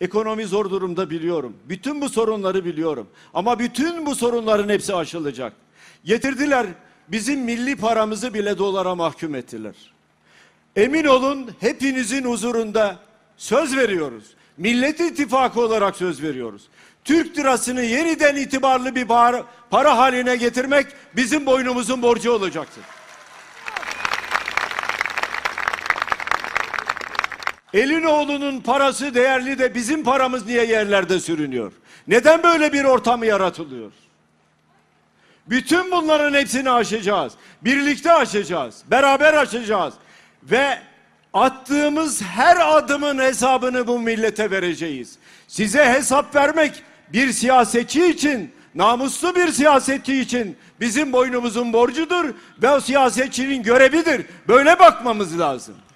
Ekonomi zor durumda biliyorum. Bütün bu sorunları biliyorum. Ama bütün bu sorunların hepsi aşılacak. Getirdiler bizim milli paramızı bile dolara mahkum ettiler. Emin olun hepinizin huzurunda söz veriyoruz. Millet ittifakı olarak söz veriyoruz. Türk lirasını yeniden itibarlı bir para haline getirmek bizim boynumuzun borcu olacaktır. Elinoğlu'nun parası değerli de bizim paramız niye yerlerde sürünüyor? Neden böyle bir ortam yaratılıyor? Bütün bunların hepsini aşacağız. Birlikte aşacağız. Beraber aşacağız. Ve attığımız her adımın hesabını bu millete vereceğiz. Size hesap vermek bir siyasetçi için, namuslu bir siyasetçi için bizim boynumuzun borcudur ve o siyasetçinin görevidir. Böyle bakmamız lazım.